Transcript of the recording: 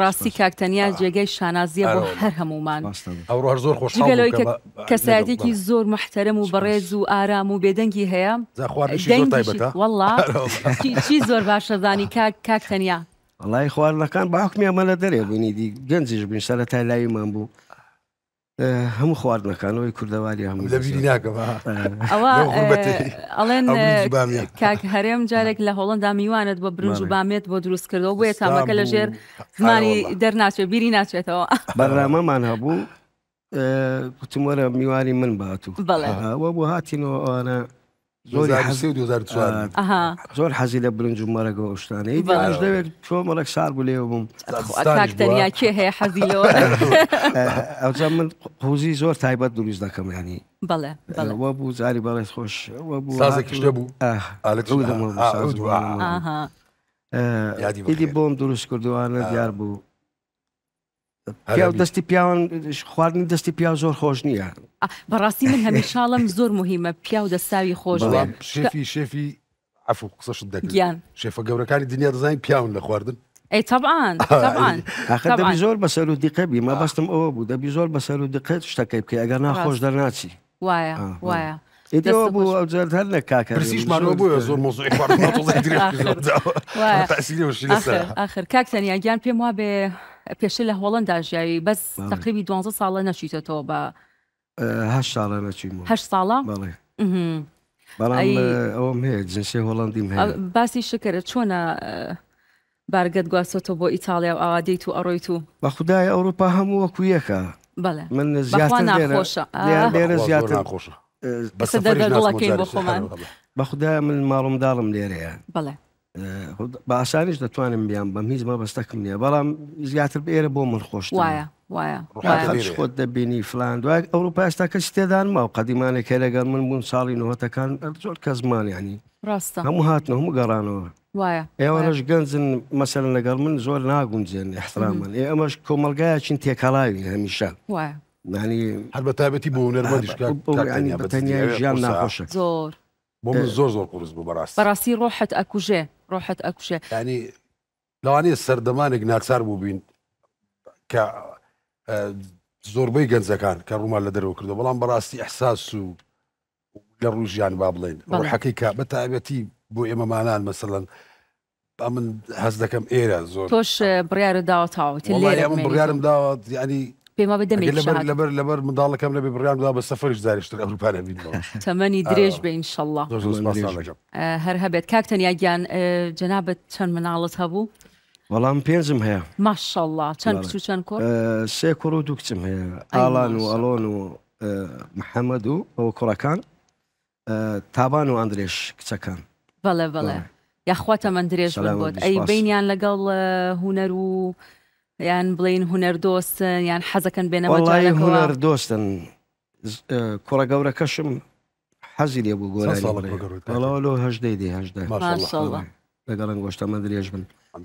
بەڕاستی کاکتەنیا جێگەی شانازیە بۆ هەر هەمومان زۆر خۆش کەسایەتێکی زۆر محتەرم و بەڕێز و ئارام و بێدەنگی هەیە وله چی زۆر باشەزانی کاک کاکتەنیا. ڵای خواردەکان باوکمیان مەلە دەرێ بوونی دی گەنجش بین سەرەتا لایمان بوو. هەموو خواردنەکانەوەی کوردەواری هەموو لەبیری ناکەڵێن کاک هەرێم جارێک لە هۆڵندا میوانت بۆ برنج و بامێت بۆ دروستکردەوە بۆیە تامەکە لە ژێر زمانی دەرناچێت بیری ناچێتەوە بەرنامەمان هەبوو وتمەرە میوانی من باتوو بەڵێ بۆ هاتینەوە ئەوانە زۆر حەزی لە برنج و مەرەگە شتانەی باش دەوێت چۆ مەرەک سار بوو لێو بووم تەنیا کێ هەیە حەزی لەوە ئەوجا من قوزی زۆر تایبەت دروست دەکەم ینی بەڵێ بوو زاری بەڵێ خۆش بوو یادی بۆم دروست کردوانە دیار بوو دەستی پیاوان خواردن دەستی پیا زۆر خۆش نییە بەڕاستی من هەمیشاڵم زۆر مهمە پیا و دەستاوی خۆش شێفی شێفی ئەف قسەش دەگیان شێفە گەورەکانی دنیا دەزانین پیاون لە خواردن ئەی تەبان دەبی زۆر بەسەر و دیقەبی مە بەستم ئەوە بوو دەبی زۆر بەسەر و دقێت شتەکەی بکە ئەگەر ناخۆش دەرناچی وایە وایە. ئەوە بوو ئەو جەر هەر لە کاکەسیشمانەوە بوو زۆر مۆزۆی آخر کاکتەنیاگیان پێم وا بێ پێشتر لە هۆڵندا ژیاوی بەس تقریبی 12 ساڵە نەشیتەوە بە هە ساڵە نەچیم هە ساڵە بەڵام ئەوم هەیە جنسی هۆڵندیم باسی شکرە چۆنە بارگەت گواستۆ بۆ ئیتالیا و ئاوادەیت و ئەڕۆیت و بە خدای ئەوروپا هەموو وەکو یەکە من زیاترێرە زیاتر خۆشە بەخدای من ماڵم داڵم لێرەیە بڵێ باسانیش دەتوانم بیان بەم هیچ مەبەستەکەم نییە بەڵام زیاتر ئێرە بۆ من خۆش وایە وایە خۆت دەبینی فلان دوای ئەوروپا ئێستا کەس تێدانمە و قەدیمانێکی لەگەڵ من بوون ساڵی نەوەتەکان زۆر کە زمانیانی ڕاستە هەموو هاتنە هەموو گەڕانەوە وایە ئێوەش گەنجن مەسەر لەگەڵ من زۆر ناگونجێن احترامن ئێ ئەمەش کۆمەلگایەکین تێکەڵاوی هەمیشە وایە. ینی هەر بەتابەتی بۆ نەرمەدیش بەتەنیا ژیان ناخۆشە زۆر مو بوم إيه. زور قرص ببراس براسي روحة أكوجي روحة أكوجي يعني لو أنا السردمان جناك سار بوبين ك اه، زور بي گەنجەکان کە كان رومال دەرەوە کردو بلان براسي احساس و لە ڕوژیان با بڵێن ڕحەکەی کا بە تابەتی بۆ ئێمەمانان مەسەن من زور توش بريار زۆر تۆش والله يا من بريار داوت يعني پێما بەدەمێت لەبەر لەبەر منداڵەکەم لە بڕیاندا بە سەفرش زاریشتر ئەوروپانە بین تەمەنی درێژ بە ئینشله هەر هەبێت کاکتەنیا گیان جەنابەت چەند مناڵت هەبوو؟ وەڵام پێنجم هەیە ماشله چەند چەند کۆ سێ کوڕ و دووکچم هەیە ئالان و ئەلۆن و محەممەد و ئەوە کوڕەکان تابان و ئەندرێش کچەکان بەڵێ بڵێ یاخواتە من درێژ بۆت ئەی بینیان لەگەڵ هوەر و یان بڵین هوەردۆستن یان حەزەکەن بێنەوە دۆستن کوڕە گەورە کەشم حەزی لێ بوو گۆرەهدەی لەگەڵ ئەنگۆشتەمە درێژ بن.